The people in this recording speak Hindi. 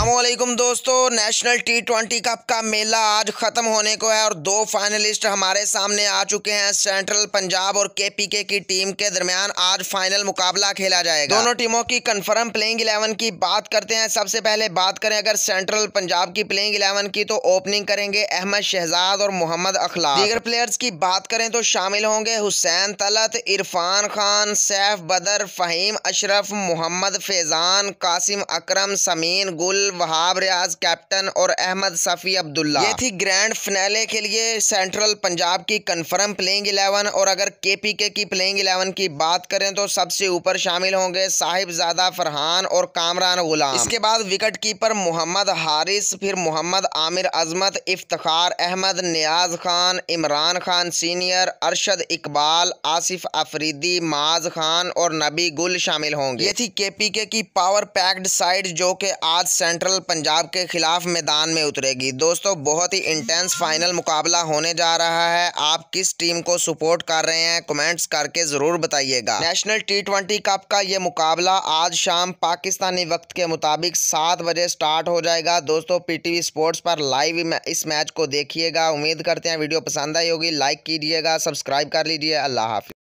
असलम दोस्तों नेशनल टी ट्वेंटी कप का मेला आज ख़त्म होने को है और दो फाइनलिस्ट हमारे सामने आ चुके हैं सेंट्रल पंजाब और के की टीम के दरमियान आज फाइनल मुकाबला खेला जाएगा दोनों टीमों की कंफर्म प्लेइंग इलेवन की बात करते हैं सबसे पहले बात करें अगर सेंट्रल पंजाब की प्लेइंग इलेवन की तो ओपनिंग करेंगे अहमद शहजाद और मोहम्मद अखला दीगर प्लेयर्स की बात करें तो शामिल होंगे हुसैन तलत इरफान खान सैफ बदर फ़हीम अशरफ मोहम्मद फैज़ान कासिम अक्रम समीन गुल वहाब रियाज कैप्टन और अहमद सफ़ी अब्दुल्ला ये थी ग्रैंड फिनाले के लिए सेंट्रल पंजाब की कन्फर्म प्लेइंग इलेवन और अगर के पी के की प्लेइंग इलेवन की बात करें तो सबसे ऊपर शामिल होंगे साहिबजादा फरहान और कामरान गुलाम इसके बाद विकेट कीपर मोहम्मद हारिस फिर मोहम्मद आमिर अजमत इफ्तार अहमद नियाज खान इमरान खान सीनियर अरशद इकबाल आसिफ अफरीदी माज खान और नबी गुल शामिल होंगे ये थी के पी के की पावर पैक्ड साइड जो कि आज सेंट्रल सेंट्रल पंजाब के खिलाफ मैदान में उतरेगी दोस्तों बहुत ही इंटेंस फाइनल मुकाबला होने जा रहा है आप किस टीम को सपोर्ट कर रहे हैं कमेंट्स करके ज़रूर बताइएगा नेशनल टी ट्वेंटी कप का ये मुकाबला आज शाम पाकिस्तानी वक्त के मुताबिक सात बजे स्टार्ट हो जाएगा दोस्तों पीटीवी स्पोर्ट्स पर लाइव इस मैच को देखिएगा उम्मीद करते हैं वीडियो पसंद आई होगी लाइक कीजिएगा सब्सक्राइब कर लीजिए अल्लाह हाफि